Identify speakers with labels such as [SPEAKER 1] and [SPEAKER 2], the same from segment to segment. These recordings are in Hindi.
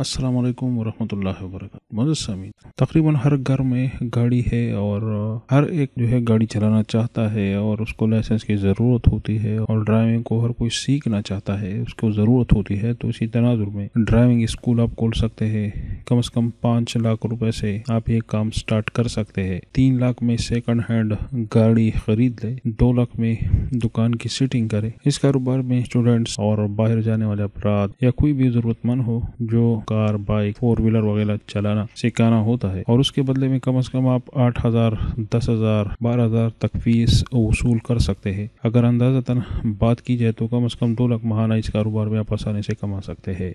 [SPEAKER 1] अस्सलाम वालेकुम वरहमतुल्लाहि वबरकातुहू मुजस्मीन तकरीबन हर घर में गाड़ी है और हर एक जो है गाड़ी चलाना चाहता है और उसको लाइसेंस की ज़रूरत होती है और ड्राइविंग को हर कोई सीखना चाहता है उसको ज़रूरत होती है तो इसी तनाजुर में ड्राइविंग स्कूल आप खोल सकते हैं कम अज कम पाँच लाख रुपए से आप ये काम स्टार्ट कर सकते हैं तीन लाख में सेकेंड हैंड गाड़ी खरीद ले दो लाख में दुकान की सीटिंग करे इस कारोबार में स्टूडेंट्स और बाहर जाने वाले अपराध या कोई भी जरूरतमंद हो जो कार बाइक फोर व्हीलर वगैरह चलाना सिखाना होता है और उसके बदले में कम अज कम आप आठ हजार दस हजार बारह हजार तक फीस वसूल कर सकते हैं अगर अंदाजतन बात की जाए तो कम अज कम दो लाख महाना इस कारोबार में आप आसानी से कमा सकते हैं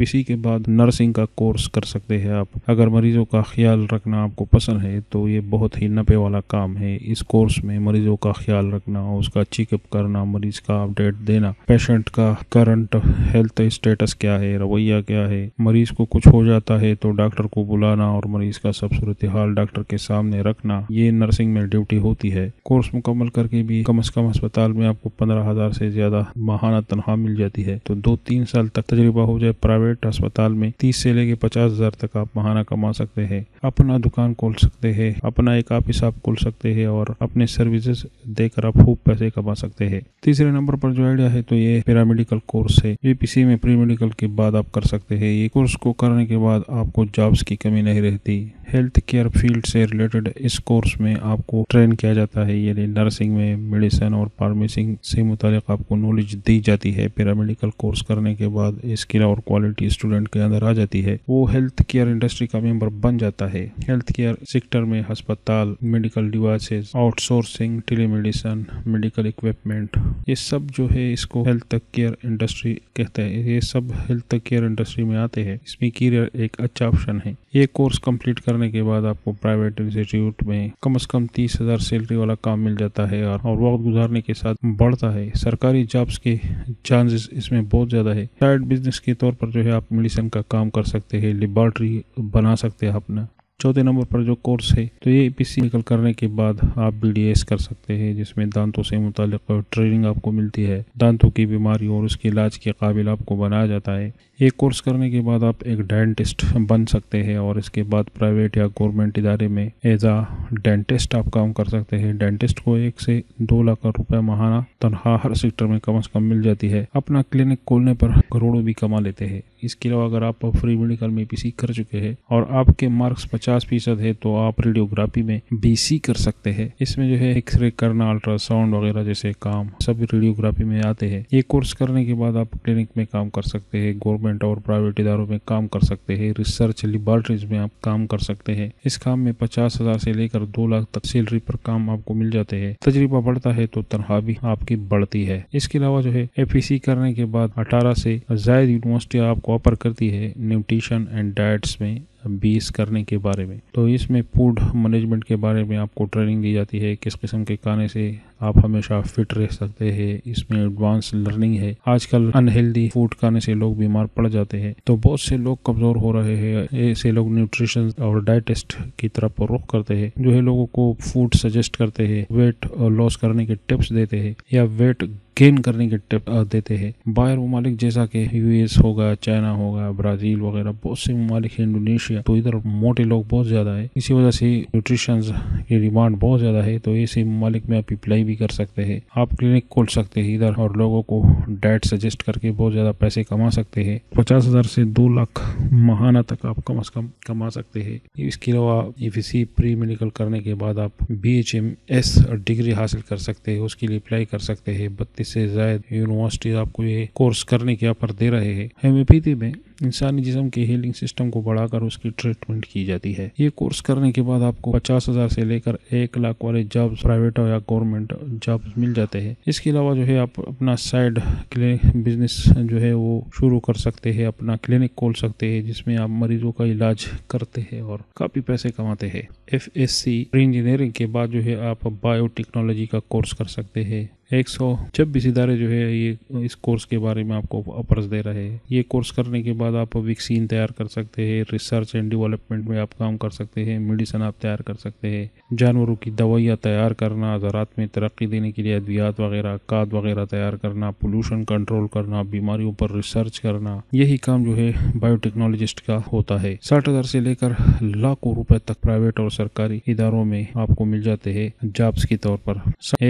[SPEAKER 1] इसी के बाद नर्सिंग का कोर्स कर सकते हैं आप अगर मरीजों का ख्याल रखना आपको पसंद है तो ये बहुत ही नपे वाला काम है इस कोर्स में मरीजों का ख्याल रखना उसका चेकअप करना मरीज का अपडेट देना पेशेंट का करंट हेल्थ स्टेटस क्या है रवैया क्या है मरीज को कुछ हो जाता है तो डॉक्टर को बुलाना और मरीज का सब सूरत हाल डॉक्टर के सामने रखना ये नर्सिंग में ड्यूटी होती है कोर्स मुकम्मल करके भी कम अज कम अस्पताल में आपको पंद्रह हजार से ज्यादा माहाना तनख्वाह मिल जाती है तो दो तीन साल तक तजर्बा हो जाए प्राइवेट प्राइवेट अस्पताल में तीस से लेके पचास हजार तक आप महाना कमा सकते हैं अपना दुकान खोल सकते हैं अपना एक आप हिसाब खोल सकते हैं और अपने सर्विसेज देकर आप खूब पैसे कमा सकते हैं तीसरे नंबर पर जो आइडिया है तो ये पैरामेडिकल कोर्स है ये पीसी में प्री मेडिकल के बाद आप कर सकते हैं ये कोर्स को करने के बाद आपको जॉब्स की कमी नहीं रहती हेल्थ केयर फील्ड से रिलेटेड इस कोर्स में आपको ट्रेन किया जाता है यानी नर्सिंग में मेडिसिन और फार्मेसिंग से मुतालिक आपको नॉलेज दी जाती है पैरामेडिकल कोर्स करने के बाद स्किल और क्वालिटी पर्सनैलिटी स्टूडेंट के अंदर आ जाती है वो हेल्थ केयर इंडस्ट्री का मेंबर बन जाता है हेल्थ केयर सेक्टर में अस्पताल medical devices outsourcing telemedicine medical equipment ये सब जो है इसको हेल्थ केयर इंडस्ट्री कहते हैं ये सब हेल्थ केयर इंडस्ट्री में आते हैं इसमें कीरियर एक अच्छा ऑप्शन है ये कोर्स कंप्लीट करने के बाद आपको प्राइवेट इंस्टीट्यूट में कम से कम तीस हजार सैलरी वाला काम मिल जाता है और, और वक्त गुजारने के साथ बढ़ता है सरकारी जॉब्स के चांसेस इसमें बहुत ज़्यादा है साइड बिजनेस के तौर पर जो जो है आप मेडिसिन का काम कर सकते हैं लेबॉर्ट्री बना सकते हैं अपना चौथे नंबर पर जो कोर्स है तो ये पी e सी निकल करने के बाद आप बी डी एस कर सकते हैं जिसमें दांतों से मुतल ट्रेनिंग आपको मिलती है दांतों की बीमारी और उसके इलाज के काबिल आपको बनाया जाता है ये कोर्स करने के बाद आप एक डेंटिस्ट बन सकते हैं और इसके बाद प्राइवेट या गवर्नमेंट इदारे में एज आ डेंटिस्ट आप काम कर सकते हैं डेंटिस्ट को एक से दो लाख रुपए महाना तनख्वाह हर सेक्टर में कम से कम मिल जाती है अपना क्लिनिक खोलने पर करोड़ों भी कमा लेते हैं इसके अलावा अगर आप फ्री मेडिकल में पी e कर चुके हैं और आपके मार्क्स पचास 50 फीसद है तो आप रेडियोग्राफी में बी कर सकते हैं इसमें जो है एक्सरे करना अल्ट्रासाउंड वगैरह जैसे काम सब रेडियोग्राफी में आते हैं ये कोर्स करने के बाद आप क्लिनिक में काम कर सकते हैं गवर्नमेंट और प्राइवेट इधारों में काम कर सकते हैं रिसर्च लेबॉरटरीज में आप काम कर सकते हैं इस काम में पचास हजार से लेकर दो लाख तक सैलरी पर काम आपको मिल जाते हैं तजर्बा बढ़ता है तो तनखा भी आपकी बढ़ती है इसके अलावा जो है एफ e करने के बाद अठारह से जायद यूनिवर्सिटी आपको ऑफर करती है न्यूट्रिशन एंड डाइट्स में बीस करने के बारे में तो इसमें फूड मैनेजमेंट के बारे में आपको ट्रेनिंग दी जाती है किस किस्म के खाने से आप हमेशा फिट रह सकते हैं इसमें एडवांस लर्निंग है आजकल अनहेल्दी फूड खाने से लोग बीमार पड़ जाते हैं तो बहुत से लोग कमज़ोर हो रहे हैं ऐसे लोग न्यूट्रिशन और डाइटेस्ट की तरफ रुख करते हैं जो है लोगों को फूड सजेस्ट करते हैं वेट लॉस करने के टिप्स देते हैं या वेट गेन करने के टिप देते हैं बाहर ममालिक जैसा कि यूएस होगा चाइना होगा ब्राज़ील वगैरह बहुत से ममालिक इंडोनेशिया तो इधर मोटे लोग बहुत ज़्यादा है इसी वजह से न्यूट्रिशन की डिमांड बहुत ज़्यादा है तो ऐसे ममालिक में आप अप्लाई भी कर सकते हैं आप क्लिनिक खोल सकते हैं इधर और लोगों को डाइट सजेस्ट करके बहुत ज़्यादा पैसे कमा सकते हैं पचास हज़ार से दो लाख महाना तक आप कम अज़ कम कमा सकते हैं इसके अलावा सी प्री मेडिकल करने के बाद आप B H M S degree हासिल कर सकते हैं उसके लिए अप्लाई कर सकते हैं बत्तीस से ज्यादा यूनिवर्सिटी आपको ये कोर्स करने के ऑफर दे रहे हैं होम्योपैथी में इंसानी जिसम के हीलिंग सिस्टम को बढ़ाकर उसकी ट्रीटमेंट की जाती है ये कोर्स करने के बाद आपको पचास हजार से लेकर एक लाख वाले जॉब प्राइवेट या गवर्नमेंट जॉब मिल जाते हैं इसके अलावा जो है आप अपना साइड क्लिनिक बिजनेस जो है वो शुरू कर सकते हैं अपना क्लिनिक खोल सकते हैं जिसमें आप मरीजों का इलाज करते हैं और काफ़ी पैसे कमाते हैं एफ एस सी इंजीनियरिंग के बाद जो है आप बायोटेक्नोलॉजी का कोर्स कर सकते हैं एक सौ छब्बीस इदारे जो है ये इस कोर्स के बारे में आपको ऑफर्स दे रहे हैं ये कोर्स करने के बाद बाद आप वैक्सीन तैयार कर सकते हैं रिसर्च एंड डेवलपमेंट में आप काम कर सकते हैं मेडिसन आप तैयार कर सकते हैं जानवरों की दवाइयाँ तैयार करना ज़रात में तरक्की देने के लिए अद्वियात वगैरह काद वगैरह तैयार करना पोलूशन कंट्रोल करना बीमारियों पर रिसर्च करना यही काम जो है बायोटेक्नोलॉजिस्ट का होता है साठ हज़ार से लेकर लाखों रुपए तक प्राइवेट और सरकारी इदारों में आपको मिल जाते हैं जॉब्स के तौर पर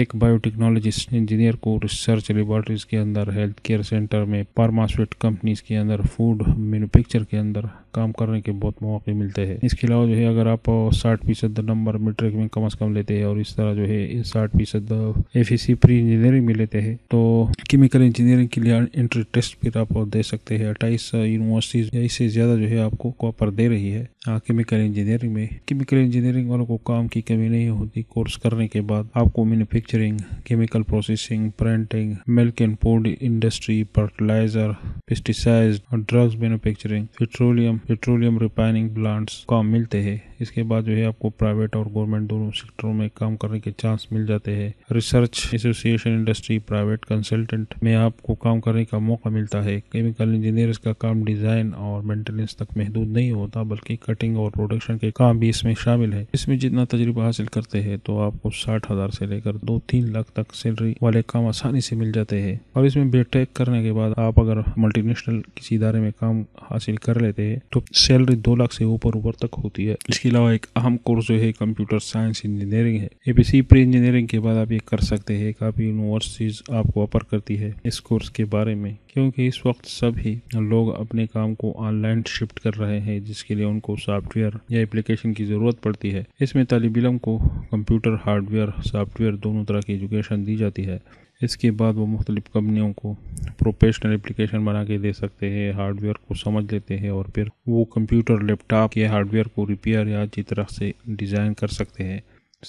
[SPEAKER 1] एक बायोटेक्नोलॉजिस्ट इंजीनियर को रिसर्च लेबॉरेटरीज के अंदर हेल्थ केयर सेंटर में फार्मास्यूट कंपनीज के अंदर फूड मेनू पिक्चर के अंदर काम करने के बहुत मौके मिलते हैं इसके अलावा जो है अगर आप साठ फीसद नंबर मेट्रिक में कम अज़ कम लेते हैं और इस तरह जो है साठ फीसद एफ प्री इंजीनियरिंग में लेते हैं तो केमिकल इंजीनियरिंग के लिए एंट्री टेस्ट फिर आप दे सकते हैं अट्ठाईस यूनिवर्सिटीज या इससे ज़्यादा जो है आपको कॉपर दे रही है केमिकल हाँ, इंजीनियरिंग में केमिकल इंजीनियरिंग वालों को काम की कमी नहीं होती कोर्स करने के बाद आपको manufacturing chemical processing printing milk and food industry fertiliser pesticide drugs manufacturing petroleum petroleum refining plants काम मिलते हैं इसके बाद जो है आपको प्राइवेट और गवर्नमेंट दोनों सेक्टरों में काम करने के चांस मिल जाते हैं research association industry private consultant में आपको काम करने का मौका मिलता है केमिकल इंजीनियर का काम डिजाइन और मेंटेनेंस तक महदूद नहीं होता बल्कि कटिंग और प्रोडक्शन के काम भी इसमें शामिल है इसमें जितना तजर्बा हासिल करते हैं तो आपको साठ हजार से लेकर दो तीन लाख तक सैलरी वाले काम आसानी से मिल जाते हैं और इसमें बेटेक करने के बाद आप अगर मल्टीनेशनल किसी इदारे में काम हासिल कर लेते हैं तो सैलरी दो लाख से ऊपर ऊपर तक होती है इसके अलावा एक अहम कोर्स जो है कंप्यूटर साइंस इंजीनियरिंग है सी प्री इंजीनियरिंग के बाद आप ये कर सकते हैं काफ़ी यूनिवर्सिटीज़ आपको ऑफर करती है इस कोर्स के बारे में क्योंकि इस वक्त सभी लोग अपने काम को ऑनलाइन शिफ्ट कर रहे हैं जिसके लिए उनको सॉफ्टवेयर या एप्लीकेशन की ज़रूरत पड़ती है इसमें तालब इलम को कंप्यूटर हार्डवेयर सॉफ्टवेयर दोनों तरह की एजुकेशन दी जाती है इसके बाद वो मुख्तलिफ़ कंपनियों को प्रोफेशनल एप्लीकेशन बना के दे सकते हैं हार्डवेयर को समझ लेते हैं और फिर वो कंप्यूटर लैपटॉप के हार्डवेयर को रिपेयर या अच्छी तरह से डिज़ाइन कर सकते हैं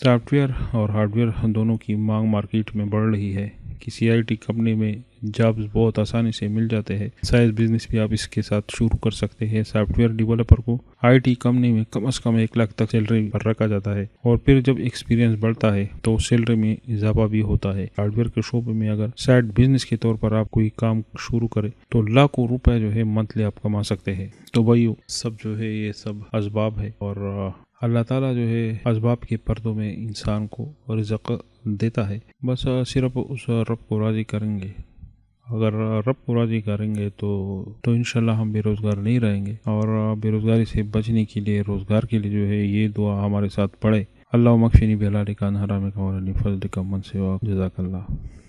[SPEAKER 1] सॉफ्टवेयर और हार्डवेयर दोनों की मांग मार्केट में बढ़ रही है आई टी कंपनी में जॉब्स बहुत आसानी से मिल जाते हैं साइज बिजनेस भी आप इसके साथ शुरू कर सकते हैं सॉफ्टवेयर डेवलपर को आईटी कंपनी में कम से कम एक लाख तक सैलरी पर रखा जाता है और फिर जब एक्सपीरियंस बढ़ता है तो सैलरी में इजाफा भी होता है हार्डवेयर के शोबे में अगर साइड बिजनेस के तौर पर आप कोई काम शुरू करें तो लाखों रुपए जो है मंथली आप कमा सकते हैं तो भाई सब जो है ये सब इसबाब है और अल्लाह ताला जो है इसबाब के पर्दों में इंसान को रिजक देता है बस सिर्फ उस रब को राज़ी करेंगे अगर रब को राज़ी करेंगे तो तो इन हम बेरोज़गार नहीं रहेंगे और बेरोज़गारी से बचने के लिए रोज़गार के लिए जो है ये दुआ हमारे साथ पढ़े अल्लाह मकफिनी बेला लिकान हराम फजल का मन सेवा जजाकल्ला